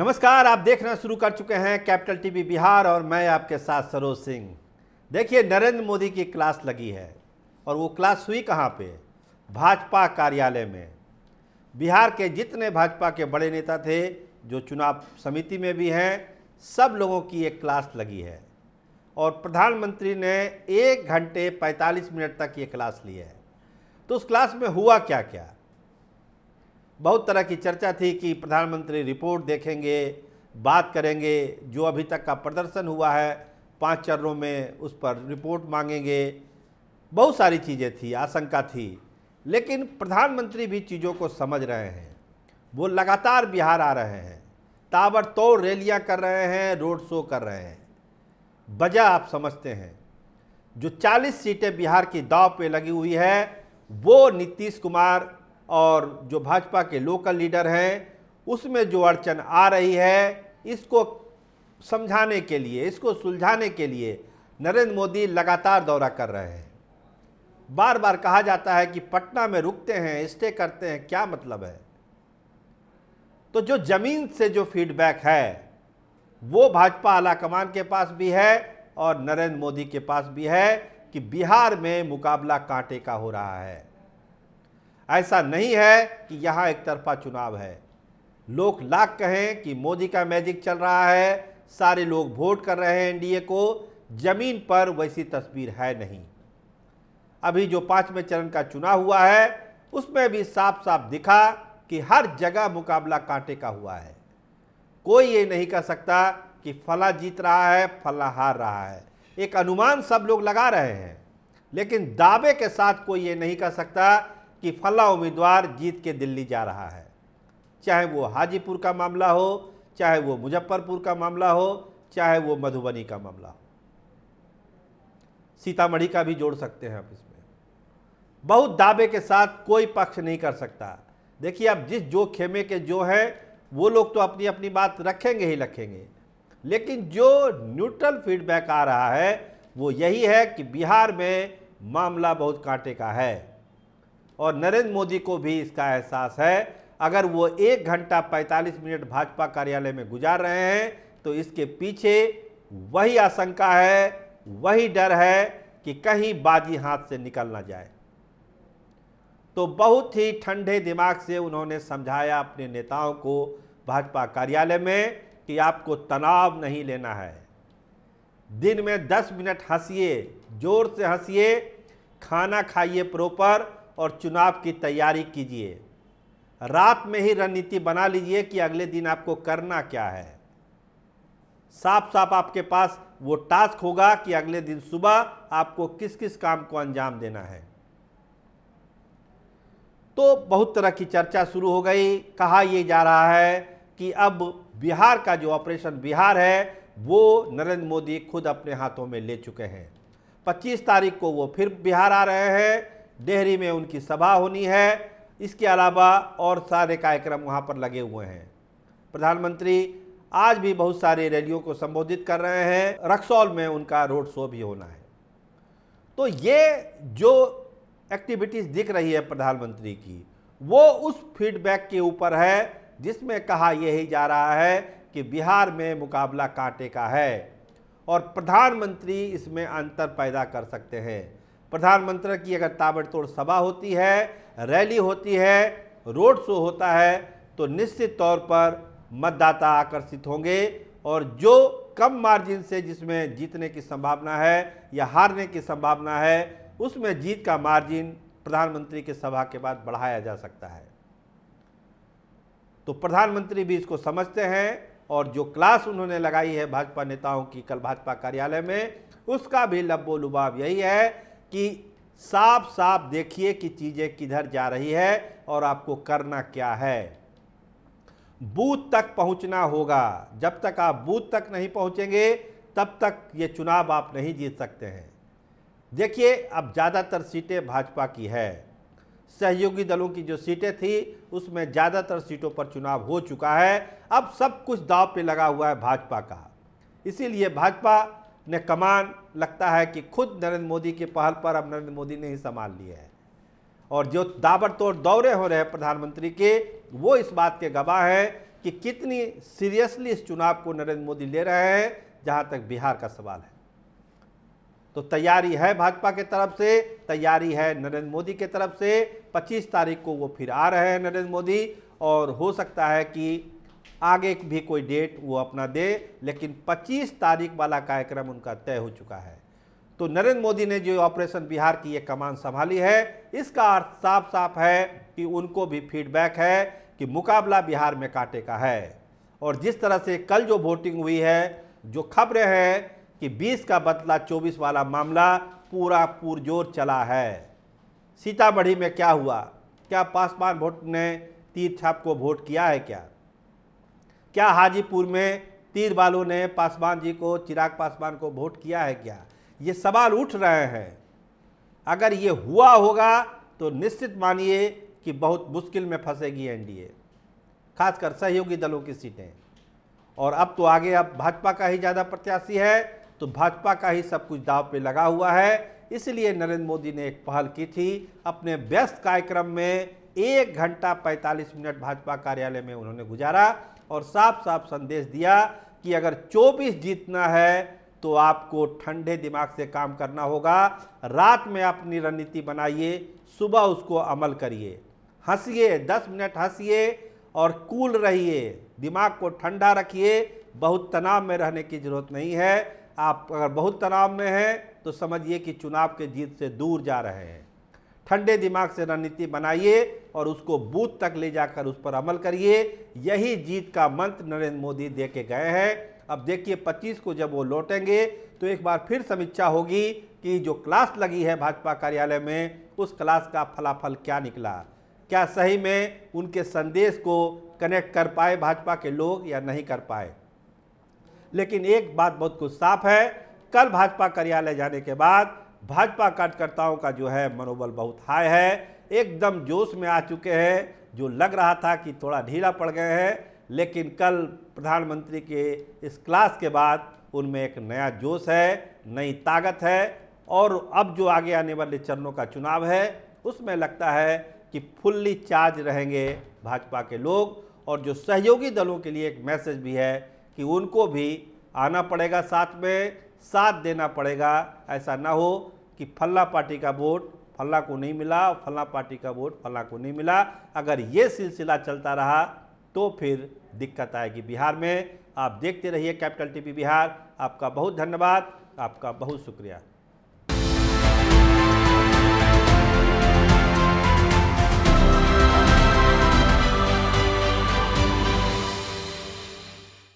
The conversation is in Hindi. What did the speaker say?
नमस्कार आप देखना शुरू कर चुके हैं कैपिटल टीवी बिहार और मैं आपके साथ सरोज सिंह देखिए नरेंद्र मोदी की क्लास लगी है और वो क्लास हुई कहाँ पे भाजपा कार्यालय में बिहार के जितने भाजपा के बड़े नेता थे जो चुनाव समिति में भी हैं सब लोगों की एक क्लास लगी है और प्रधानमंत्री ने एक घंटे 45 मिनट तक ये क्लास ली है तो उस क्लास में हुआ क्या क्या बहुत तरह की चर्चा थी कि प्रधानमंत्री रिपोर्ट देखेंगे बात करेंगे जो अभी तक का प्रदर्शन हुआ है पांच चरणों में उस पर रिपोर्ट मांगेंगे बहुत सारी चीज़ें थी आशंका थी लेकिन प्रधानमंत्री भी चीज़ों को समझ रहे हैं वो लगातार बिहार आ रहे हैं ताबड़तोड़ रैलियाँ कर रहे हैं रोड शो कर रहे हैं वजह आप समझते हैं जो 40 सीटें बिहार की दाव पे लगी हुई है वो नीतीश कुमार और जो भाजपा के लोकल लीडर हैं उसमें जो अड़चन आ रही है इसको समझाने के लिए इसको सुलझाने के लिए नरेंद्र मोदी लगातार दौरा कर रहे हैं बार बार कहा जाता है कि पटना में रुकते हैं स्टे करते हैं क्या मतलब है तो जो ज़मीन से जो फीडबैक है वो भाजपा आलाकमान के पास भी है और नरेंद्र मोदी के पास भी है कि बिहार में मुकाबला कांटे का हो रहा है ऐसा नहीं है कि यहाँ एक तरफा चुनाव है लोग लाख कहें कि मोदी का मैजिक चल रहा है सारे लोग वोट कर रहे हैं एनडीए को जमीन पर वैसी तस्वीर है नहीं अभी जो पाँचवें चरण का चुनाव हुआ है उसमें भी साफ साफ दिखा कि हर जगह मुकाबला कांटे का हुआ है कोई ये नहीं कह सकता कि फला जीत रहा है फला हार रहा है एक अनुमान सब लोग लगा रहे हैं लेकिन दावे के साथ कोई ये नहीं कह सकता कि फला उम्मीदवार जीत के दिल्ली जा रहा है चाहे वो हाजीपुर का मामला हो चाहे वो मुजफ्फरपुर का मामला हो चाहे वो मधुबनी का मामला हो सीतामढ़ी का भी जोड़ सकते हैं आप इसमें बहुत दावे के साथ कोई पक्ष नहीं कर सकता देखिए अब जिस जो खेमे के जो हैं वो लोग तो अपनी अपनी बात रखेंगे ही रखेंगे लेकिन जो न्यूट्रल फीडबैक आ रहा है वो यही है कि बिहार में मामला बहुत कांटे का है और नरेंद्र मोदी को भी इसका एहसास है अगर वो एक घंटा 45 मिनट भाजपा कार्यालय में गुजार रहे हैं तो इसके पीछे वही आशंका है वही डर है कि कहीं बाजी हाथ से निकल ना जाए तो बहुत ही ठंडे दिमाग से उन्होंने समझाया अपने नेताओं को भाजपा कार्यालय में कि आपको तनाव नहीं लेना है दिन में 10 मिनट हंसीए जोर से हंसीए खाना खाइए प्रॉपर और चुनाव की तैयारी कीजिए रात में ही रणनीति बना लीजिए कि अगले दिन आपको करना क्या है साफ साफ आपके पास वो टास्क होगा कि अगले दिन सुबह आपको किस किस काम को अंजाम देना है तो बहुत तरह की चर्चा शुरू हो गई कहा यह जा रहा है कि अब बिहार का जो ऑपरेशन बिहार है वो नरेंद्र मोदी खुद अपने हाथों में ले चुके हैं 25 तारीख को वो फिर बिहार आ रहे हैं डेहरी में उनकी सभा होनी है इसके अलावा और सारे कार्यक्रम वहाँ पर लगे हुए हैं प्रधानमंत्री आज भी बहुत सारी रैलियों को संबोधित कर रहे हैं रक्सौल में उनका रोड शो भी होना है तो ये जो एक्टिविटीज़ दिख रही है प्रधानमंत्री की वो उस फीडबैक के ऊपर है जिसमें कहा यही जा रहा है कि बिहार में मुकाबला कांटे का है और प्रधानमंत्री इसमें अंतर पैदा कर सकते हैं प्रधानमंत्री की अगर ताबड़तोड़ सभा होती है रैली होती है रोड शो होता है तो निश्चित तौर पर मतदाता आकर्षित होंगे और जो कम मार्जिन से जिसमें जीतने की संभावना है या हारने की संभावना है उसमें जीत का मार्जिन प्रधानमंत्री के सभा के बाद बढ़ाया जा सकता है तो प्रधानमंत्री भी इसको समझते हैं और जो क्लास उन्होंने लगाई है भाजपा नेताओं की कल भाजपा कार्यालय में उसका भी लब्बो लुभाव यही है कि साफ साफ देखिए कि चीज़ें किधर जा रही है और आपको करना क्या है बूथ तक पहुंचना होगा जब तक आप बूथ तक नहीं पहुंचेंगे तब तक ये चुनाव आप नहीं जीत सकते हैं देखिए अब ज़्यादातर सीटें भाजपा की है सहयोगी दलों की जो सीटें थी उसमें ज़्यादातर सीटों पर चुनाव हो चुका है अब सब कुछ दाव पे लगा हुआ है भाजपा का इसीलिए भाजपा ने कमान लगता है कि खुद नरेंद्र मोदी की पहल पर अब नरेंद्र मोदी ने ही संभाल लिया है और जो दाबड़तोड़ दौरे हो रहे हैं प्रधानमंत्री के वो इस बात के गवाह हैं कि कितनी सीरियसली इस चुनाव को नरेंद्र मोदी ले रहे हैं जहाँ तक बिहार का सवाल है तो तैयारी है भाजपा के तरफ से तैयारी है नरेंद्र मोदी के तरफ से 25 तारीख को वो फिर आ रहे हैं नरेंद्र मोदी और हो सकता है कि आगे भी कोई डेट वो अपना दे लेकिन 25 तारीख वाला कार्यक्रम उनका तय हो चुका है तो नरेंद्र मोदी ने जो ऑपरेशन बिहार की ये कमान संभाली है इसका अर्थ साफ साफ है कि उनको भी फीडबैक है कि मुकाबला बिहार में कांटे का है और जिस तरह से कल जो वोटिंग हुई है जो खबरें हैं कि 20 का बदला 24 वाला मामला पूरा पुरजोर चला है सीतामढ़ी में क्या हुआ क्या पासवान वोट ने तीर छाप को वोट किया है क्या क्या हाजीपुर में तीर बालों ने पासवान जी को चिराग पासवान को वोट किया है क्या ये सवाल उठ रहे हैं अगर ये हुआ होगा तो निश्चित मानिए कि बहुत मुश्किल में फंसेगी एनडीए खासकर सहयोगी दलों की सीटें और अब तो आगे अब भाजपा का ही ज़्यादा प्रत्याशी है तो भाजपा का ही सब कुछ दाव पे लगा हुआ है इसलिए नरेंद्र मोदी ने एक पहल की थी अपने व्यस्त कार्यक्रम में एक घंटा 45 मिनट भाजपा कार्यालय में उन्होंने गुजारा और साफ साफ संदेश दिया कि अगर 24 जीतना है तो आपको ठंडे दिमाग से काम करना होगा रात में अपनी रणनीति बनाइए सुबह उसको अमल करिए हंसीए 10 मिनट हंसीए और कूल रहिए दिमाग को ठंडा रखिए बहुत तनाव में रहने की ज़रूरत नहीं है आप अगर बहुत तनाव में हैं तो समझिए कि चुनाव के जीत से दूर जा रहे हैं ठंडे दिमाग से रणनीति बनाइए और उसको बूथ तक ले जाकर उस पर अमल करिए यही जीत का मंत्र नरेंद्र मोदी दे के गए हैं अब देखिए 25 को जब वो लौटेंगे तो एक बार फिर समीक्षा होगी कि जो क्लास लगी है भाजपा कार्यालय में उस क्लास का फलाफल क्या निकला क्या सही में उनके संदेश को कनेक्ट कर पाए भाजपा के लोग या नहीं कर पाए लेकिन एक बात बहुत कुछ साफ है कल भाजपा कार्यालय जाने के बाद भाजपा कार्यकर्ताओं का जो है मनोबल बहुत हाई है एकदम जोश में आ चुके हैं जो लग रहा था कि थोड़ा ढीला पड़ गए हैं लेकिन कल प्रधानमंत्री के इस क्लास के बाद उनमें एक नया जोश है नई ताकत है और अब जो आगे आने वाले चरणों का चुनाव है उसमें लगता है कि फुल्ली चार्ज रहेंगे भाजपा के लोग और जो सहयोगी दलों के लिए एक मैसेज भी है कि उनको भी आना पड़ेगा साथ में साथ देना पड़ेगा ऐसा ना हो कि फल्ला पार्टी का वोट फल्ला को नहीं मिला और फल्ला पार्टी का वोट फल्ला को नहीं मिला अगर ये सिलसिला चलता रहा तो फिर दिक्कत आएगी बिहार में आप देखते रहिए कैपिटल टीवी बिहार आपका बहुत धन्यवाद आपका बहुत शुक्रिया